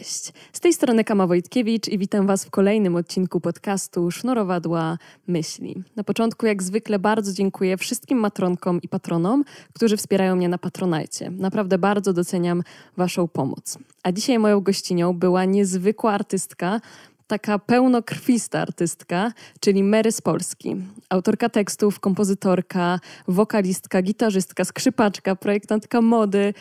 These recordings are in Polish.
Cześć! Z tej strony Kama Wojtkiewicz i witam Was w kolejnym odcinku podcastu "Sznorowadła Myśli. Na początku, jak zwykle, bardzo dziękuję wszystkim matronkom i patronom, którzy wspierają mnie na Patronajcie. Naprawdę bardzo doceniam Waszą pomoc. A dzisiaj moją gościnią była niezwykła artystka, taka pełnokrwista artystka, czyli Mary z Polski. Autorka tekstów, kompozytorka, wokalistka, gitarzystka, skrzypaczka, projektantka mody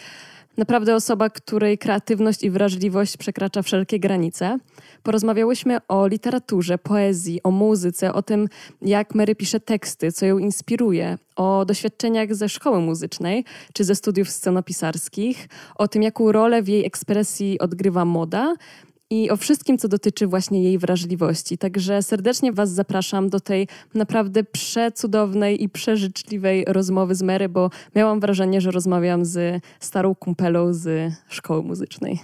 Naprawdę osoba, której kreatywność i wrażliwość przekracza wszelkie granice. Porozmawiałyśmy o literaturze, poezji, o muzyce, o tym, jak Mary pisze teksty, co ją inspiruje, o doświadczeniach ze szkoły muzycznej czy ze studiów scenopisarskich, o tym, jaką rolę w jej ekspresji odgrywa moda, i o wszystkim, co dotyczy właśnie jej wrażliwości. Także serdecznie Was zapraszam do tej naprawdę przecudownej i przeżyczliwej rozmowy z Mary, bo miałam wrażenie, że rozmawiam z starą kumpelą z szkoły muzycznej.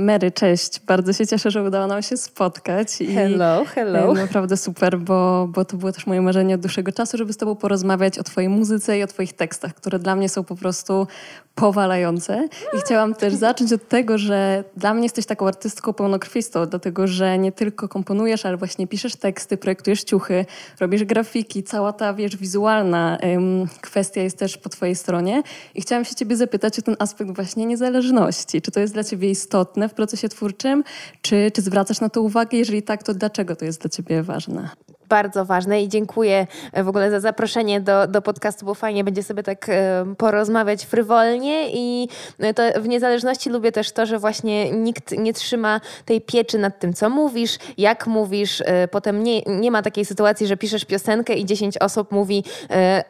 Mary, cześć. Bardzo się cieszę, że udało nam się spotkać. hello, hello. Naprawdę super, bo, bo to było też moje marzenie od dłuższego czasu, żeby z Tobą porozmawiać o Twojej muzyce i o Twoich tekstach, które dla mnie są po prostu powalające. I chciałam też zacząć od tego, że dla mnie jesteś taką artystką pełnokrwistą, dlatego że nie tylko komponujesz, ale właśnie piszesz teksty, projektujesz ciuchy, robisz grafiki, cała ta, wiesz, wizualna ym, kwestia jest też po Twojej stronie. I chciałam się Ciebie zapytać o ten aspekt właśnie niezależności. Czy to jest dla Ciebie istotne? w procesie twórczym? Czy, czy zwracasz na to uwagę? Jeżeli tak, to dlaczego to jest dla ciebie ważne? bardzo ważne i dziękuję e, w ogóle za zaproszenie do, do podcastu, bo fajnie będzie sobie tak e, porozmawiać frywolnie i e, to w niezależności lubię też to, że właśnie nikt nie trzyma tej pieczy nad tym, co mówisz, jak mówisz. Potem nie, nie ma takiej sytuacji, że piszesz piosenkę i 10 osób mówi,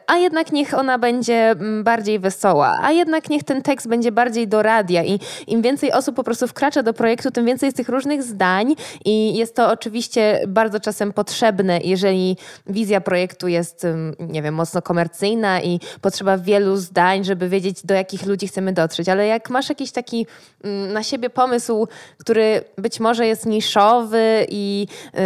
a jednak niech ona będzie mm, bardziej wesoła, a jednak niech ten tekst będzie bardziej do radia i im więcej osób po prostu wkracza do projektu, tym więcej jest tych różnych zdań i jest to oczywiście bardzo czasem potrzebne jeżeli wizja projektu jest, nie wiem, mocno komercyjna i potrzeba wielu zdań, żeby wiedzieć, do jakich ludzi chcemy dotrzeć, ale jak masz jakiś taki na siebie pomysł, który być może jest niszowy, i, y,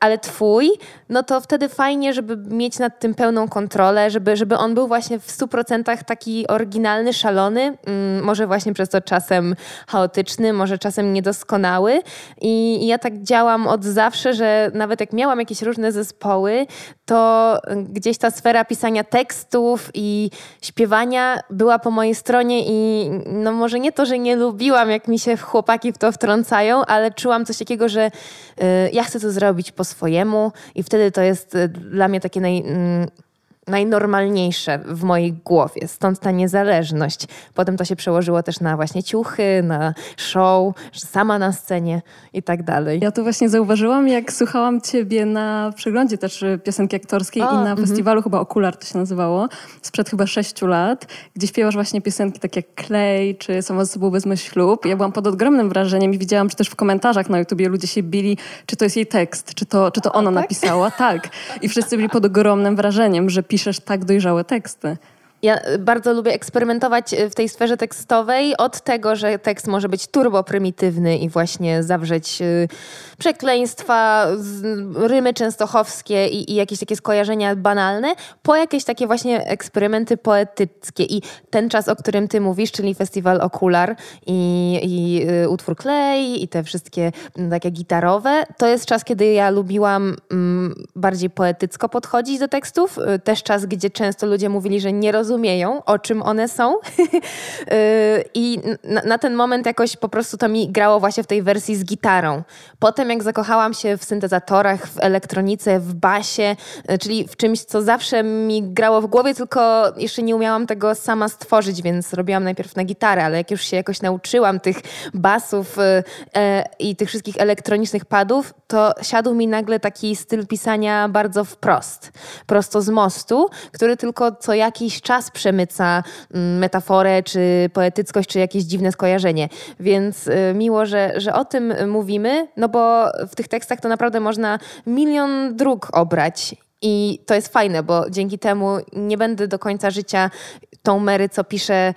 ale twój, no to wtedy fajnie, żeby mieć nad tym pełną kontrolę, żeby, żeby on był właśnie w 100% taki oryginalny, szalony, może właśnie przez to czasem chaotyczny, może czasem niedoskonały. I ja tak działam od zawsze, że nawet jak miałam jakieś różne zespoły, zespoły, to y, gdzieś ta sfera pisania tekstów i śpiewania była po mojej stronie i no może nie to, że nie lubiłam, jak mi się chłopaki w to wtrącają, ale czułam coś takiego, że y, ja chcę to zrobić po swojemu i wtedy to jest y, dla mnie takie naj... Y, najnormalniejsze w mojej głowie, stąd ta niezależność. Potem to się przełożyło też na właśnie ciuchy, na show, sama na scenie i tak dalej. Ja to właśnie zauważyłam, jak słuchałam ciebie na przeglądzie też y, piosenki aktorskiej o, i na mhm. festiwalu mm-hmm. chyba Okular to się nazywało, sprzed chyba sześciu lat, gdzie śpiewasz właśnie piosenki takie jak Klej czy Samo z sobą wezmę ślub. Ja byłam pod ogromnym wrażeniem i widziałam, czy też w komentarzach na YouTubie ludzie się bili, czy to jest jej tekst, czy to, czy to ona o, tak? napisała. Tak. I wszyscy byli pod ogromnym wrażeniem, że pisze piszesz tak dojrzałe teksty. Ja y, bardzo lubię eksperymentować y, w tej sferze tekstowej, od tego, że tekst może być turbo prymitywny i właśnie zawrzeć y, przekleństwa, rymy częstochowskie i, i jakieś takie skojarzenia banalne, po jakieś takie właśnie eksperymenty poetyckie. I ten czas, o którym ty mówisz, czyli festiwal Okular i, i utwór Klej i te wszystkie mm, takie gitarowe, to jest czas, kiedy ja lubiłam mm, bardziej poetycko podchodzić do tekstów. Też czas, gdzie często ludzie mówili, że nie rozumieją, rozumieją, o czym one są. Y, I na, na, ten moment jakoś po prostu to mi grało właśnie w tej wersji z gitarą. Potem jak zakochałam się w syntezatorach, w elektronice, w basie, y, czyli w czymś, co zawsze mi grało w głowie, tylko jeszcze nie umiałam tego sama stworzyć, więc robiłam najpierw na gitarę, ale jak już się jakoś nauczyłam tych basów y, e, i tych wszystkich elektronicznych padów, to siadł mi nagle taki styl pisania bardzo wprost, prosto z mostu, który tylko co jakiś czas nas przemyca mm, metaforę, czy poetyckość, czy jakieś dziwne skojarzenie. Więc y, miło, że, że o tym mówimy, no bo w tych tekstach to naprawdę można milion dróg obrać. I to jest fajne, bo dzięki temu nie będę do końca życia tą Mary, co piszę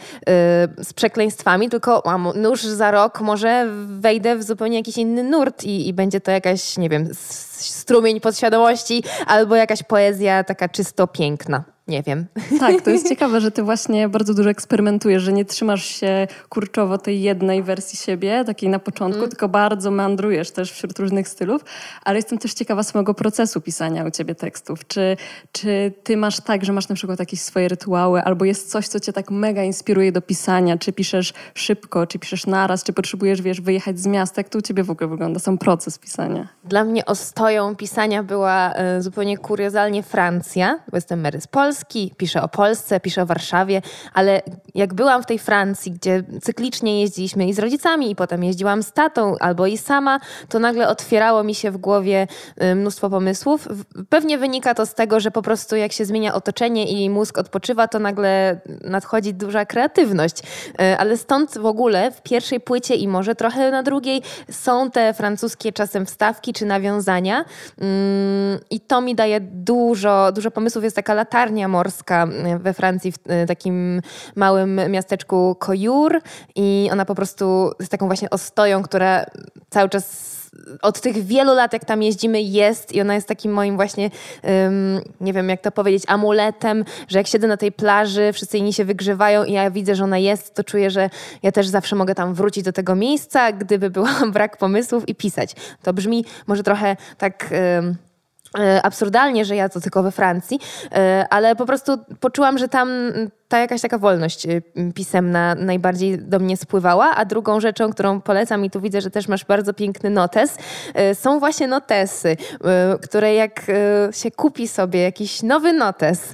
yy, z przekleństwami, tylko a, no już za rok może wejdę w zupełnie jakiś inny nurt i, i będzie to jakaś, nie wiem, strumień podświadomości albo jakaś poezja taka czysto piękna. Nie wiem. Tak, to jest ciekawe, że ty właśnie bardzo dużo eksperymentujesz, że nie trzymasz się kurczowo tej jednej wersji siebie, takiej na początku, mm. tylko bardzo meandrujesz też wśród różnych stylów, ale jestem też ciekawa samego procesu pisania u ciebie tekstów. Czy, czy ty masz tak, że masz na przykład jakieś swoje rytuały, albo jest coś, co cię tak mega inspiruje do pisania? Czy piszesz szybko, czy piszesz naraz, czy potrzebujesz, wiesz, wyjechać z miasta? Jak to u ciebie w ogóle wygląda sam proces pisania? Dla mnie ostoją pisania była y, zupełnie kuriozalnie Francja, bo jestem Mary z Polski, Polski, piszę o Polsce, piszę o Warszawie, ale jak byłam w tej Francji, gdzie cyklicznie jeździliśmy i z rodzicami, i potem jeździłam z tatą albo i sama, to nagle otwierało mi się w głowie y, mnóstwo pomysłów. Pewnie wynika to z tego, że po prostu jak się zmienia otoczenie i mózg odpoczywa, to nagle nadchodzi duża kreatywność. Y, ale stąd w ogóle w pierwszej płycie i może trochę na drugiej są te francuskie czasem wstawki czy nawiązania. Mm, I to mi daje dużo, dużo pomysłów. Jest taka latarnia morska e, we Francji w e, takim małym miasteczku Coyur i ona po prostu z taką właśnie ostoją, która cały czas od tych wielu lat, jak tam jeździmy, jest i ona jest takim moim właśnie, um, nie wiem jak to powiedzieć, amuletem, że jak siedzę na tej plaży, wszyscy inni się wygrzewają i ja widzę, że ona jest, to czuję, że ja też zawsze mogę tam wrócić do tego miejsca, gdyby był brak pomysłów i pisać. To brzmi może trochę tak... Um, E, absurdalnie, że ja to tylko we Francji, e, ale po prostu poczułam, że tam ta jakaś taka wolność e, pisemna najbardziej do mnie spływała, a drugą rzeczą, którą polecam i tu widzę, że też masz bardzo piękny notes, są właśnie notesy, które jak się kupi sobie jakiś nowy notes,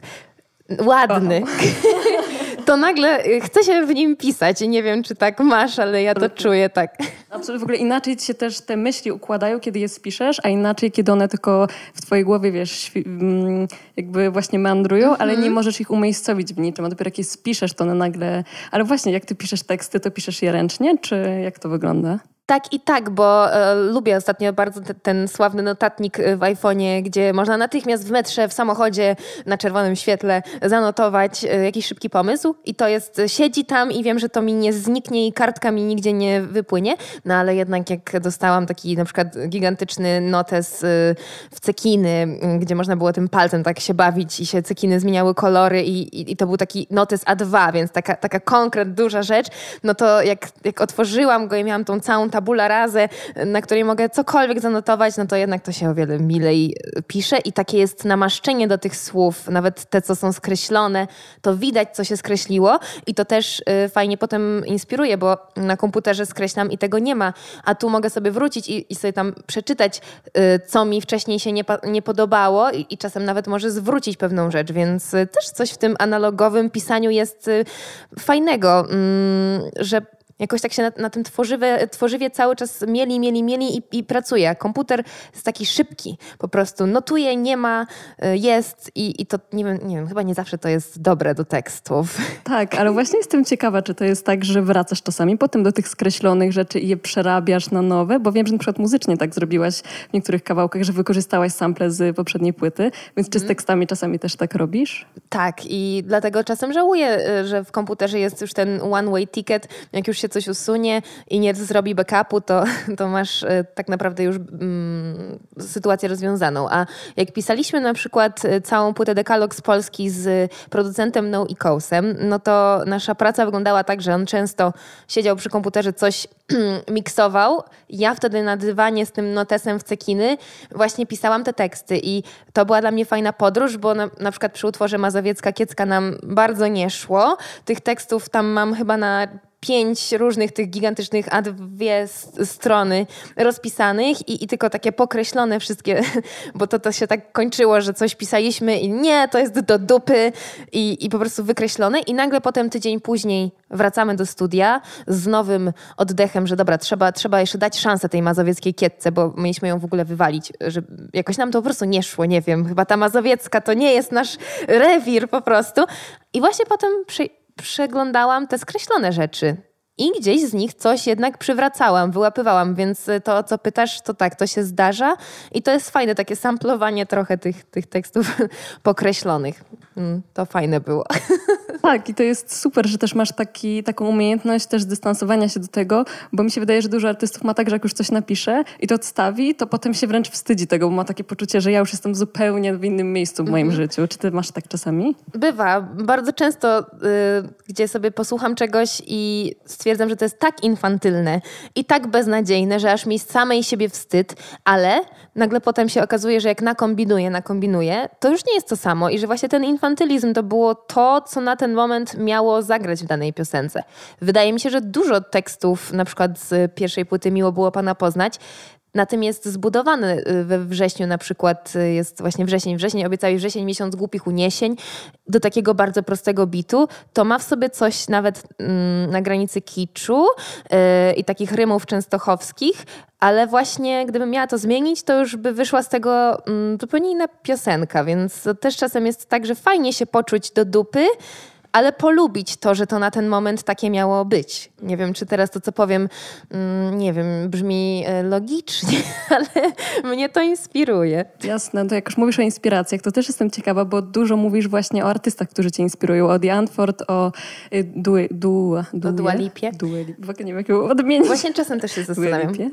ładny. To nagle chce się w nim pisać. Nie wiem, czy tak masz, ale ja to czuję tak. Absolutnie, w ogóle inaczej się też te myśli układają, kiedy je spiszesz, a inaczej, kiedy one tylko w twojej głowie, wiesz, mm, jakby właśnie meandrują, ale nie mhm. możesz ich umiejscowić w niczym, a dopiero jak je spiszesz, to one nagle... Ale właśnie, jak ty piszesz teksty, to piszesz je ręcznie, czy jak to wygląda? Tak i tak, bo e, lubię ostatnio bardzo te, ten sławny notatnik e, w iPhone'ie, gdzie można natychmiast w metrze, w samochodzie, na czerwonym świetle zanotować e, jakiś szybki pomysł i to jest, e, siedzi tam i wiem, że to mi nie zniknie i kartka mi nigdzie nie wypłynie, no ale jednak jak dostałam taki na przykład gigantyczny notes e, w cekiny, gdzie można było tym palcem tak się bawić i się cekiny zmieniały kolory i, i, i to był taki notes A2, więc taka, taka konkret, duża rzecz, no to jak, jak otworzyłam go i miałam tą całą tabelę tabula razy, na której mogę cokolwiek zanotować, no to jednak to się o wiele milej pisze i takie jest namaszczenie do tych słów, nawet te, co są skreślone, to widać, co się skreśliło i to też y, fajnie potem inspiruje, bo na komputerze skreślam i tego nie ma, a tu mogę sobie wrócić i, i sobie tam przeczytać, y, co mi wcześniej się nie, nie podobało i, i czasem nawet może zwrócić pewną rzecz, więc y, też coś w tym analogowym pisaniu jest fajnego, mm, że Jakoś tak się na, na tym tworzywe, tworzywie cały czas mieli, mieli, mieli i, i pracuje. Komputer jest taki szybki, po prostu notuje, nie ma, y, jest i, i to nie wiem, nie wiem, chyba nie zawsze to jest dobre do tekstów. Tak, ale właśnie jestem ciekawa, czy to jest tak, że wracasz czasami potem do tych skreślonych rzeczy i je przerabiasz na nowe, bo wiem, że na przykład muzycznie tak zrobiłaś w niektórych kawałkach, że wykorzystałaś sample z poprzedniej płyty, więc czy z mhm. tekstami czasami też tak robisz? Tak i dlatego czasem żałuję, y, że w komputerze jest już ten one-way ticket, jak już się coś usunie i nie zrobi backupu, to, to masz e, tak naprawdę już mm, sytuację rozwiązaną. A jak pisaliśmy na przykład e, całą płytę Dekalog z Polski z producentem No i no to nasza praca wyglądała tak, że on często siedział przy komputerze, coś miksował. Ja wtedy na dywanie z tym notesem w cekiny właśnie pisałam te teksty i to była dla mnie fajna podróż, bo na, na przykład przy utworze Mazowiecka Kiecka nam bardzo nie szło. Tych tekstów tam mam chyba na pięć różnych tych gigantycznych a dwie strony rozpisanych i, i tylko takie pokreślone wszystkie, bo to, to się tak kończyło, że coś pisaliśmy i nie, to jest do dupy i, i po prostu wykreślone i nagle potem tydzień później wracamy do studia z nowym oddechem, że dobra, trzeba, trzeba jeszcze dać szansę tej mazowieckiej kietce, bo mieliśmy ją w ogóle wywalić, że jakoś nam to po prostu nie szło, nie wiem, chyba ta mazowiecka to nie jest nasz rewir po prostu i właśnie potem przy, przeglądałam te skreślone rzeczy. I gdzieś z nich coś jednak przywracałam, wyłapywałam, więc to, o co pytasz, to tak, to się zdarza. I to jest fajne, takie samplowanie trochę tych, tych tekstów pokreślonych. Mm, to fajne było. Tak, i to jest super, że też masz taki, taką umiejętność też dystansowania się do tego, bo mi się wydaje, że dużo artystów ma tak, że jak już coś napisze i to odstawi, to potem się wręcz wstydzi tego, bo ma takie poczucie, że ja już jestem zupełnie w innym miejscu w moim mm. życiu. Czy ty masz tak czasami? Bywa. Bardzo często, y, gdzie sobie posłucham czegoś i stwierdzam, że to jest tak infantylne i tak beznadziejne, że aż mi samej siebie wstyd, ale nagle potem się okazuje, że jak nakombinuję, nakombinuję, to już nie jest to samo i że właśnie ten infantylizm to było to, co na ten ten moment miało zagrać w danej piosence. Wydaje mi się, że dużo tekstów, na przykład z pierwszej płyty Miło było Pana poznać, na tym jest zbudowany y, we wrześniu na przykład, y, jest właśnie wrzesień, wrzesień, obiecałeś wrzesień, miesiąc głupich uniesień, do takiego bardzo prostego bitu, to ma w sobie coś nawet mm, na granicy kiczu yy, i takich rymów częstochowskich, ale właśnie gdybym miała to zmienić, to już by wyszła z tego mm, zupełnie inna piosenka, więc też czasem jest tak, że fajnie się poczuć do dupy, ale polubić to, że to na ten moment takie miało być. Nie wiem, czy teraz to, co powiem, mm, nie wiem, brzmi e, logicznie, ale mnie to inspiruje. Jasne, to jak już mówisz o inspiracjach, to też jestem ciekawa, bo dużo mówisz właśnie o artystach, którzy cię inspirują, o Dianford, o y, Dua, o Dua Lipie. Dua Lipie. nie wiem, jak ją odmienić. Właśnie czasem też się zastanawiam. Lipie?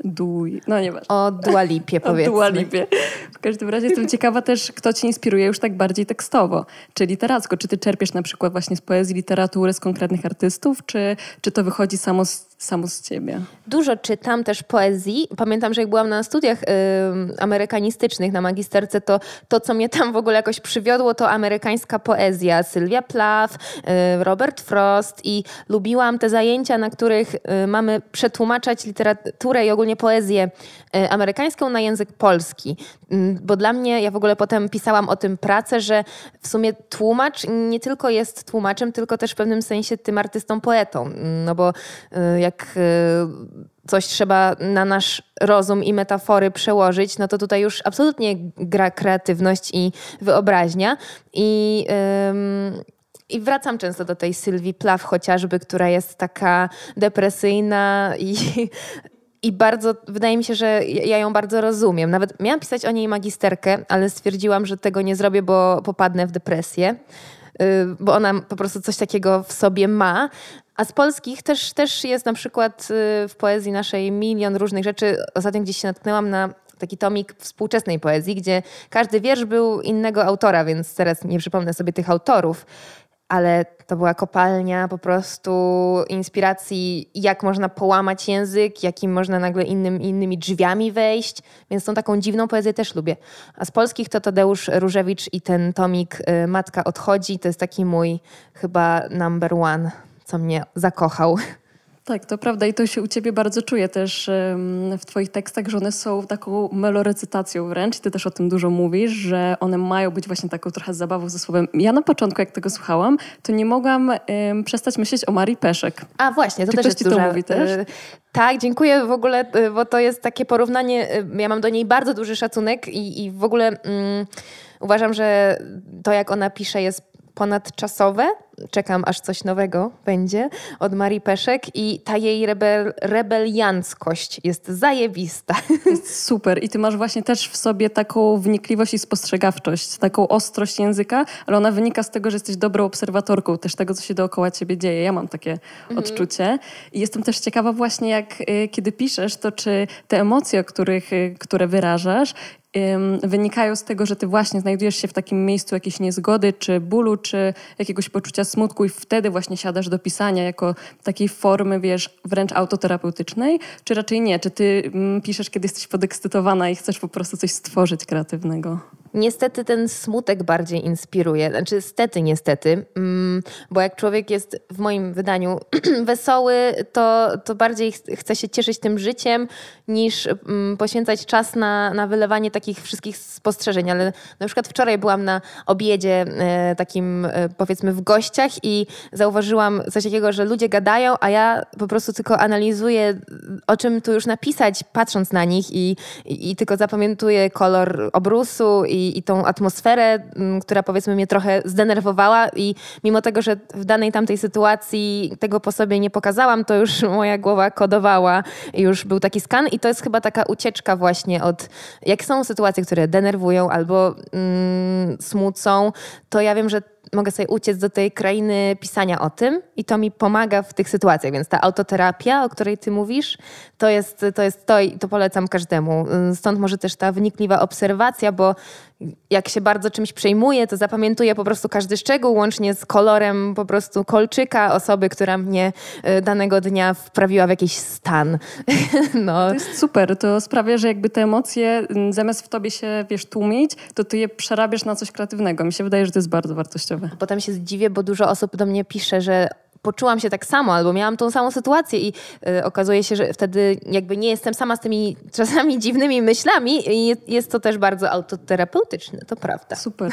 no nie ważne. O Dua Lipie powiedzmy. O Dua Lipie. W każdym razie jestem ciekawa też, kto cię inspiruje już tak bardziej tekstowo, czyli literacko. Czy ty czerpiesz na przykład właśnie z poezji, literatury, z konkretnych artystów, czy, czy to wychodzi samo z samo z ciebie. Dużo czytam też poezji. Pamiętam, że jak byłam na studiach amerykanistycznych na magisterce, to to, co mnie tam w ogóle jakoś przywiodło, to amerykańska poezja. Sylwia Plath, Robert Frost i lubiłam te zajęcia, na których y, mamy przetłumaczać literaturę i ogólnie poezję y, amerykańską na język polski. bo dla mnie, ja w ogóle potem pisałam o tym pracę, że w sumie tłumacz nie tylko jest tłumaczem, tylko też w pewnym sensie tym artystą, poetą. No bo jak y, jak y, coś trzeba na nasz rozum i metafory przełożyć, no to tutaj już absolutnie gra kreatywność i wyobraźnia. I. Ym, i wracam często do tej Sylwii Plaw chociażby, która jest taka depresyjna i, i bardzo, wydaje mi się, że ja ją bardzo rozumiem. Nawet miałam pisać o niej magisterkę, ale stwierdziłam, że tego nie zrobię, bo popadnę w depresję. Y, bo ona po prostu coś takiego w sobie ma. A z polskich też, też jest na przykład y, w poezji naszej milion różnych rzeczy. Ostatnio gdzieś się natknęłam na taki tomik współczesnej poezji, gdzie każdy wiersz był innego autora, więc teraz nie przypomnę sobie tych autorów ale to była kopalnia po prostu inspiracji, jak można połamać język, jakim można nagle innym, innymi drzwiami wejść, więc tą taką dziwną poezję też lubię. A z polskich to Tadeusz Różewicz i ten tomik y, Matka odchodzi, to jest taki mój chyba number one, co mnie zakochał. Tak, to prawda i to się u Ciebie bardzo czuje też w Twoich tekstach, że one są taką melorecytacją wręcz. Ty też o tym dużo mówisz, że one mają być właśnie taką trochę zabawą ze słowem. Ja na początku, jak tego słuchałam, to nie mogłam um, przestać myśleć o Marii Peszek. A właśnie, to Czy też jest duża... to mówi też? Y, tak, dziękuję w ogóle, y, bo to jest takie porównanie, y, ja mam do niej bardzo duży szacunek i, i w ogóle... Mm, uważam, że to jak ona pisze jest ponadczasowe. Czekam, aż coś nowego będzie od Marii Peszek i ta jej rebel, rebelianckość jest zajebista. Jest super i ty masz właśnie też w sobie taką wnikliwość i spostrzegawczość, taką ostrość języka, ale ona wynika z tego, że jesteś dobrą obserwatorką też tego, co się dookoła ciebie dzieje. Ja mam takie mhm. odczucie i jestem też ciekawa właśnie, jak y, kiedy piszesz, to czy te emocje, których, y, które wyrażasz, wynikają z tego, że ty właśnie znajdujesz się w takim miejscu jakiejś niezgody, czy bólu, czy jakiegoś poczucia smutku i wtedy właśnie siadasz do pisania jako takiej formy, wiesz, wręcz autoterapeutycznej, czy raczej nie? Czy ty mm, piszesz, kiedy jesteś podekscytowana i chcesz po prostu coś stworzyć kreatywnego? Niestety ten smutek bardziej inspiruje, znaczy stety niestety, mm, bo jak człowiek jest w moim wydaniu wesoły, to, to bardziej chce się cieszyć tym życiem niż mm, poświęcać czas na, na wylewanie takich wszystkich spostrzeżeń. Ale na przykład wczoraj byłam na obiedzie e, takim e, powiedzmy w gościach i zauważyłam coś takiego, że ludzie gadają, a ja po prostu tylko analizuję o czym tu już napisać patrząc na nich i, i, i tylko zapamiętuję kolor obrusu i, i tą atmosferę, mm, która powiedzmy mnie trochę zdenerwowała i mimo tego, że w danej tamtej sytuacji tego po sobie nie pokazałam, to już moja głowa kodowała, już był taki skan i to jest chyba taka ucieczka właśnie od, jak są sytuacje, które denerwują albo mm, smucą, to ja wiem, że mogę sobie uciec do tej krainy pisania o tym i to mi pomaga w tych sytuacjach. Więc ta autoterapia, o której ty mówisz, to jest to, jest to i to polecam każdemu. Stąd może też ta wnikliwa obserwacja, bo jak się bardzo czymś przejmuję, to zapamiętuję po prostu każdy szczegół, łącznie z kolorem po prostu kolczyka osoby, która mnie e, danego dnia wprawiła w jakiś stan. No. To jest super, to sprawia, że jakby te emocje zamiast w tobie się, wiesz, tłumić, to ty je przerabiasz na coś kreatywnego. Mi się wydaje, że to jest bardzo wartościowe. Potem się zdziwię, bo dużo osób do mnie pisze, że poczułam się tak samo, albo miałam tą samą sytuację i y, okazuje się, że wtedy jakby nie jestem sama z tymi czasami dziwnymi myślami i jest, to też bardzo autoterapeutyczne, to prawda. Super,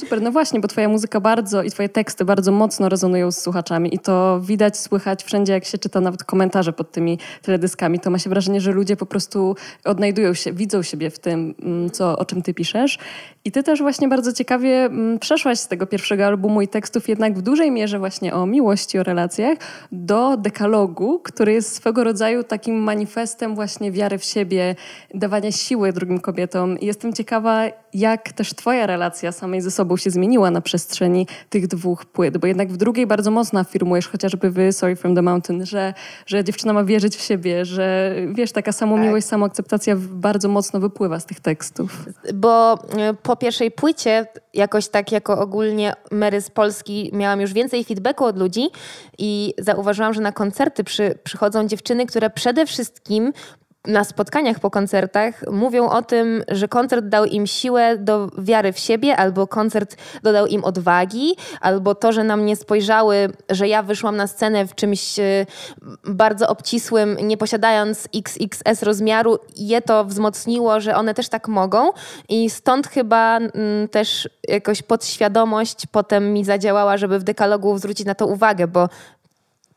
super. No właśnie, bo twoja muzyka bardzo i twoje teksty bardzo mocno rezonują z słuchaczami i to widać, słychać wszędzie, jak się czyta nawet komentarze pod tymi teledyskami, to ma się wrażenie, że ludzie po prostu odnajdują się, widzą siebie w tym, mm, co, o czym ty piszesz. I ty też właśnie bardzo ciekawie mm, przeszłaś z tego pierwszego albumu i tekstów jednak w dużej mierze właśnie o miłości, o relacjach, do dekalogu, który jest swego rodzaju takim manifestem właśnie wiary w siebie, dawania siły drugim kobietom. Jestem ciekawa, jak też Twoja relacja samej ze sobą się zmieniła na przestrzeni tych dwóch płyt, bo jednak w drugiej bardzo mocno afirmujesz, chociażby wy Sorry From The Mountain, że, że dziewczyna ma wierzyć w siebie, że wiesz, taka samomiłość, tak. samoakceptacja bardzo mocno wypływa z tych tekstów. Bo e, po pierwszej płycie jakoś tak jako ogólnie Mary z Polski miałam już więcej feedbacku od ludzi i zauważyłam, że na koncerty przy, przychodzą dziewczyny, które przede wszystkim na spotkaniach po koncertach mówią o tym, że koncert dał im siłę do wiary w siebie, albo koncert dodał im odwagi, albo to, że na mnie spojrzały, że ja wyszłam na scenę w czymś e, bardzo obcisłym, nie posiadając XXS rozmiaru, je to wzmocniło, że one też tak mogą. I stąd chyba mm, też jakoś podświadomość potem mi zadziałała, żeby w dekalogu zwrócić na to uwagę, bo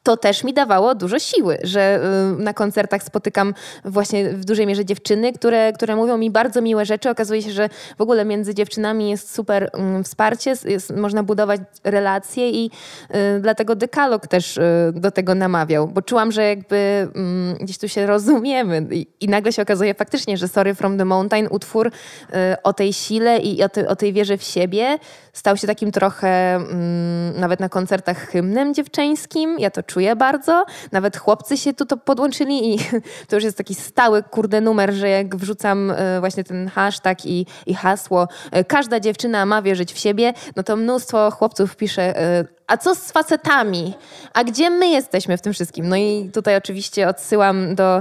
to też mi dawało dużo siły, że y, na koncertach spotykam właśnie w dużej mierze dziewczyny, które, które mówią mi bardzo miłe rzeczy. Okazuje się, że w ogóle między dziewczynami jest super mm, wsparcie, jest, można budować relacje i y, dlatego dekalog też y, do tego namawiał, bo czułam, że jakby mm, gdzieś tu się rozumiemy i, nagle się okazuje faktycznie, że Sorry from the Mountain, utwór o tej sile i o, o tej wierze w siebie, Stał się takim trochę mm, nawet na koncertach hymnem dziewczyńskim. Ja to czuję bardzo. Nawet chłopcy się tu to podłączyli i to już jest taki stały kurde numer, że jak wrzucam e, właśnie ten hashtag i, i hasło e, każda dziewczyna ma wierzyć w siebie, no to mnóstwo chłopców pisze e, a co z facetami? A gdzie my jesteśmy w tym wszystkim? No i tutaj oczywiście odsyłam do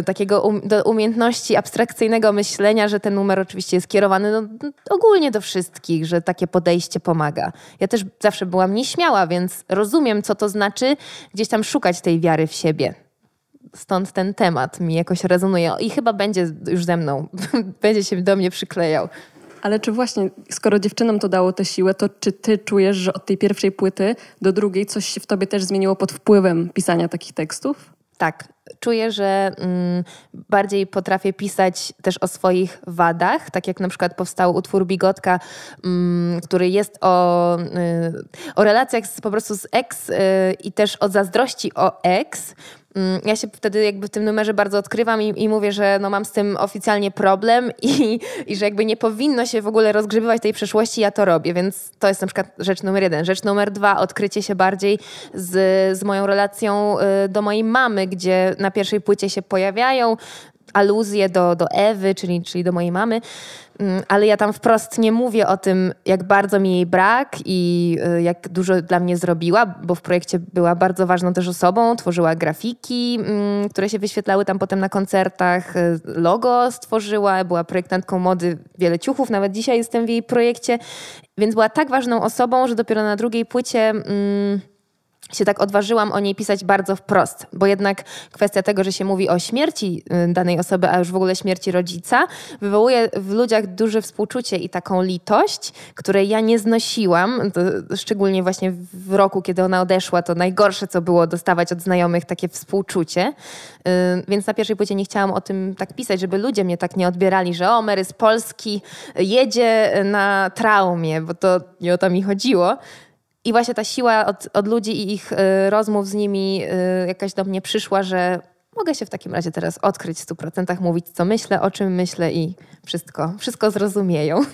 y, takiego um, do umiejętności abstrakcyjnego myślenia, że ten numer oczywiście jest kierowany no, ogólnie do wszystkich, że takie podejście pomaga. Ja też zawsze byłam nieśmiała, więc rozumiem, co to znaczy gdzieś tam szukać tej wiary w siebie. Stąd ten temat mi jakoś rezonuje i chyba będzie już ze mną, będzie się do mnie przyklejał. Ale czy właśnie, skoro dziewczynom to dało tę siłę, to czy ty czujesz, że od tej pierwszej płyty do drugiej coś się w tobie też zmieniło pod wpływem pisania takich tekstów? Tak, czuję, że mm, bardziej potrafię pisać też o swoich wadach, tak jak na przykład powstał utwór Bigotka, mm, który jest o, y, o relacjach z, po prostu z ex y, i też o zazdrości o ex, Mm, ja się wtedy jakby w tym numerze bardzo odkrywam i, i, mówię, że no mam z tym oficjalnie problem i, i że jakby nie powinno się w ogóle rozgrzebywać tej przeszłości, ja to robię, więc to jest na przykład rzecz numer jeden. Rzecz numer dwa, odkrycie się bardziej z, z moją relacją y, do mojej mamy, gdzie na pierwszej płycie się pojawiają aluzje do, do Ewy, czyli, czyli do mojej mamy, mm, ale ja tam wprost nie mówię o tym, jak bardzo mi jej brak i y, jak dużo dla mnie zrobiła, bo w projekcie była bardzo ważną też osobą, tworzyła grafiki, mm, które się wyświetlały tam potem na koncertach, y, logo stworzyła, była projektantką mody, wiele ciuchów, nawet dzisiaj jestem w jej projekcie, więc była tak ważną osobą, że dopiero na drugiej płycie... Mm, się tak odważyłam o niej pisać bardzo wprost, bo jednak kwestia tego, że się mówi o śmierci y, danej osoby, a już w ogóle śmierci rodzica, wywołuje w ludziach duże współczucie i taką litość, której ja nie znosiłam, szczególnie właśnie w roku, kiedy ona odeszła, to najgorsze, co było dostawać od znajomych takie współczucie. Y, więc na pierwszej płycie nie chciałam o tym tak pisać, żeby ludzie mnie tak nie odbierali, że o, Mary z Polski jedzie na traumie, bo to nie o to mi chodziło i właśnie ta siła od, od ludzi i ich y, rozmów z nimi y, jakaś do mnie przyszła, że Mogę się w takim razie teraz odkryć w 100%, mówić co myślę, o czym myślę i wszystko, wszystko zrozumieją.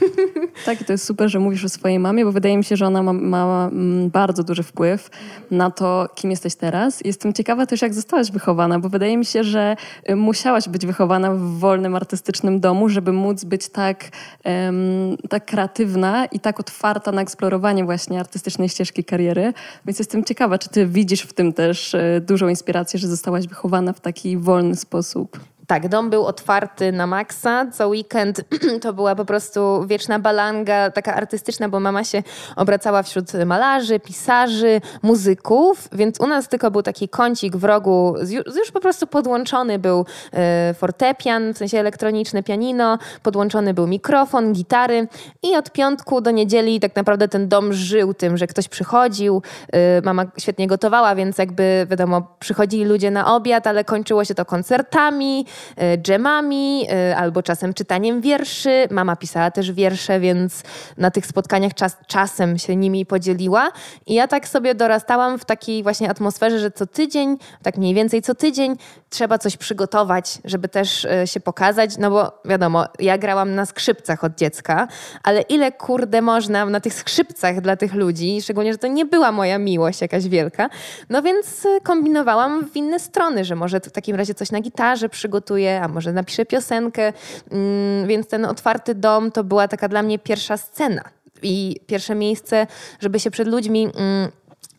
Tak, to jest super, że mówisz o swojej mamie, bo wydaje mi się, że ona ma, ma mm, bardzo duży wpływ na to, kim jesteś teraz. Jestem ciekawa też, jak zostałaś wychowana, bo wydaje mi się, że y, musiałaś być wychowana w wolnym, artystycznym domu, żeby móc być tak, um, tak kreatywna i tak otwarta na eksplorowanie właśnie artystycznej ścieżki kariery. Więc jestem ciekawa, czy ty widzisz w tym też y, dużą inspirację, że zostałaś wychowana w tak taki wolny sposób. Tak, dom był otwarty na maksa. Co weekend to była po prostu wieczna balanga, taka artystyczna, bo mama się obracała wśród malarzy, pisarzy, muzyków, więc u nas tylko był taki kącik w rogu, już po prostu podłączony był e, fortepian, w sensie elektroniczne pianino, podłączony był mikrofon, gitary i od piątku do niedzieli tak naprawdę ten dom żył tym, że ktoś przychodził, e, mama świetnie gotowała, więc jakby wiadomo, przychodzili ludzie na obiad, ale kończyło się to koncertami, E, dżemami e, albo czasem czytaniem wierszy. Mama pisała też wiersze, więc na tych spotkaniach czas, czasem się nimi podzieliła. I ja tak sobie dorastałam w takiej właśnie atmosferze, że co tydzień, tak mniej więcej co tydzień, trzeba coś przygotować, żeby też e, się pokazać. No bo wiadomo, ja grałam na skrzypcach od dziecka, ale ile kurde można na tych skrzypcach dla tych ludzi, szczególnie, że to nie była moja miłość jakaś wielka. No więc kombinowałam w inne strony, że może w takim razie coś na gitarze przygotować a może napiszę piosenkę. Mm, więc ten otwarty dom to była taka dla mnie pierwsza scena i pierwsze miejsce, żeby się przed ludźmi mm,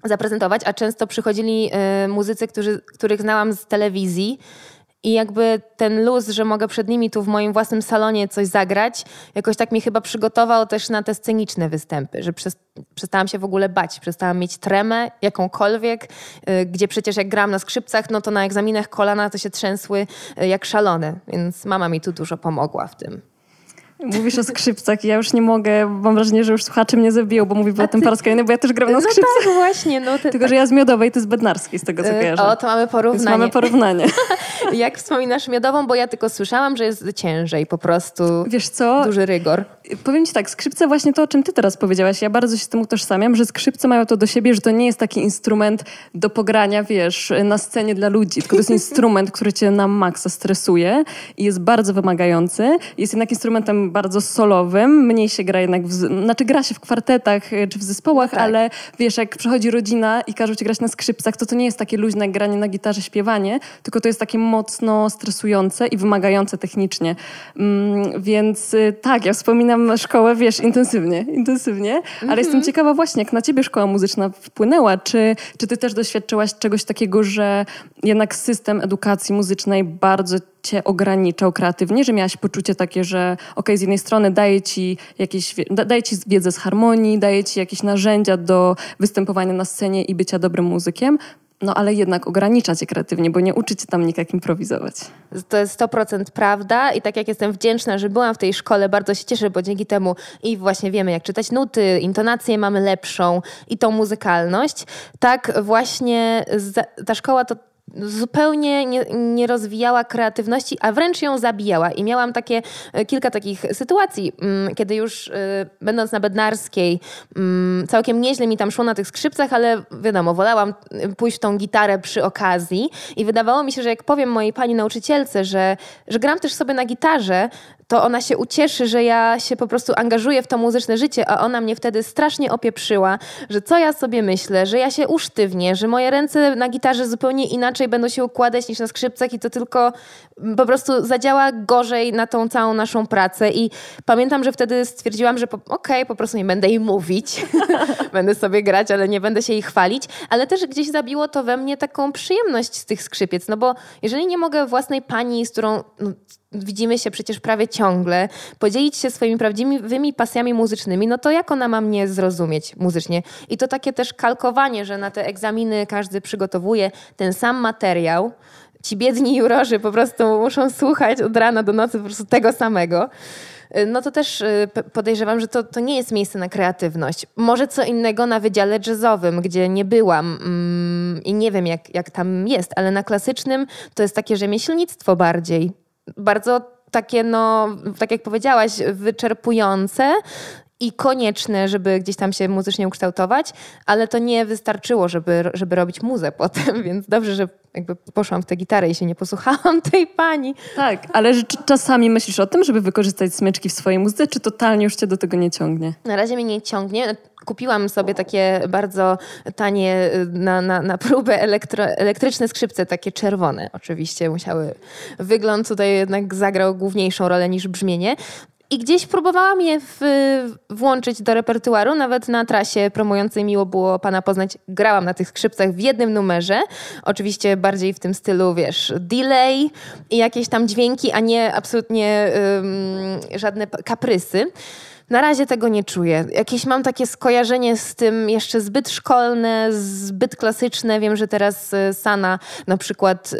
zaprezentować, a często przychodzili e, muzycy, którzy, których znałam z telewizji, i jakby ten luz, że mogę przed nimi tu w moim własnym salonie coś zagrać, jakoś tak mnie chyba przygotował też na te sceniczne występy, że przez, przestałam się w ogóle bać, przestałam mieć tremę jakąkolwiek, y, gdzie przecież jak gram na skrzypcach, no to na egzaminach kolana to się trzęsły y, jak szalone, więc mama mi tu dużo pomogła w tym. Mówisz o skrzypcach i ja już nie mogę, mam wrażenie, że już słuchacze mnie zabiją, bo mówię o tym po no bo ja też gram na skrzypcach. No tak, właśnie. No Tylko, że ja z Miodowej, ty z Bednarskiej, z tego co y, kojarzę. O, to mamy porównanie. Więc mamy porównanie. Jak wspominasz miodową, bo ja tylko słyszałam, że jest ciężej po prostu. Wiesz co? Duży rygor. Powiem ci tak, skrzypce właśnie to, o czym ty teraz powiedziałaś, ja bardzo się z tym utożsamiam, że skrzypce mają to do siebie, że to nie jest taki instrument do pogrania, wiesz, na scenie dla ludzi, tylko to jest instrument, który cię na maksa stresuje i jest bardzo wymagający. Jest jednak instrumentem bardzo solowym, mniej się gra jednak, w, znaczy gra się w kwartetach e, czy w zespołach, no tak. ale wiesz, jak przychodzi rodzina i każą ci grać na skrzypcach, to to nie jest takie luźne granie na gitarze, śpiewanie, tylko to jest takie mocne mocno stresujące i wymagające technicznie. Mm, więc y, tak, ja wspominam szkołę, wiesz, intensywnie, intensywnie, mm -hmm. ale jestem mhm. ciekawa właśnie, jak na ciebie szkoła muzyczna wpłynęła. Czy, czy ty też doświadczyłaś czegoś takiego, że jednak system edukacji muzycznej bardzo cię ograniczał kreatywnie, że miałaś poczucie takie, że ok, z jednej strony daje ci jakieś, daje ci wiedzę z harmonii, daje ci jakieś narzędzia do występowania na scenie i bycia dobrym muzykiem, no ale jednak ogranicza cię kreatywnie, bo nie uczy cię tam nikt jak improwizować. To jest 100% prawda i tak jak jestem wdzięczna, że byłam w tej szkole, bardzo się cieszę, bo dzięki temu i właśnie wiemy jak czytać nuty, intonację mamy lepszą i tą muzykalność. Tak właśnie ta szkoła to zupełnie nie, nie, rozwijała kreatywności, a wręcz ją zabijała. I miałam takie e, kilka takich sytuacji, mm, kiedy już e, będąc na Bednarskiej, mm, całkiem nieźle mi tam szło na tych skrzypcach, ale wiadomo, wolałam e, pójść w tą gitarę przy okazji i wydawało mi się, że jak powiem mojej pani nauczycielce, że, że gram też sobie na gitarze, to ona się ucieszy, że ja się po prostu angażuję w to muzyczne życie, a ona mnie wtedy strasznie opieprzyła, że co ja sobie myślę, że ja się usztywnię, że moje ręce na gitarze zupełnie inaczej będą się układać niż na skrzypcach i to tylko po prostu zadziała gorzej na tą całą naszą pracę. I pamiętam, że wtedy stwierdziłam, że po, okej, okay, po prostu nie będę jej mówić, będę sobie grać, ale nie będę się jej chwalić, ale też gdzieś zabiło to we mnie taką przyjemność z tych skrzypiec, no bo jeżeli nie mogę własnej pani, z którą no, widzimy się przecież prawie ciągle, podzielić się swoimi prawdziwymi pasjami muzycznymi, no to jak ona ma mnie zrozumieć muzycznie? I to takie też kalkowanie, że na te egzaminy każdy przygotowuje ten sam materiał, ci biedni jurorzy po prostu muszą słuchać od rana do nocy po prostu tego samego. Y, no to też y, podejrzewam, że to, to nie jest miejsce na kreatywność. Może co innego na wydziale jazzowym, gdzie nie byłam mm, i nie wiem jak, jak tam jest, ale na klasycznym to jest takie rzemieślnictwo bardziej. Bardzo takie, no, tak jak powiedziałaś, wyczerpujące i konieczne, żeby gdzieś tam się muzycznie ukształtować, ale to nie wystarczyło, żeby, żeby robić muzę potem, więc dobrze, że jakby poszłam w tę gitarę i się nie posłuchałam tej pani. Tak, ale czasami myślisz o tym, żeby wykorzystać smyczki w swojej muzyce, czy totalnie już cię do tego nie ciągnie? Na razie mnie nie ciągnie. Kupiłam sobie takie bardzo tanie y, na, na, na próbę elektro, elektryczne skrzypce, takie czerwone oczywiście musiały. Wygląd tutaj jednak zagrał główniejszą rolę niż brzmienie. I gdzieś próbowałam je w, włączyć do repertuaru, nawet na trasie promującej Miło było Pana poznać. Grałam na tych skrzypcach w jednym numerze. Oczywiście bardziej w tym stylu, wiesz, delay i jakieś tam dźwięki, a nie absolutnie żadne kaprysy. Na razie tego nie czuję. Jakieś mam takie skojarzenie z tym jeszcze zbyt szkolne, zbyt klasyczne. Wiem, że teraz y, Sana na przykład yy,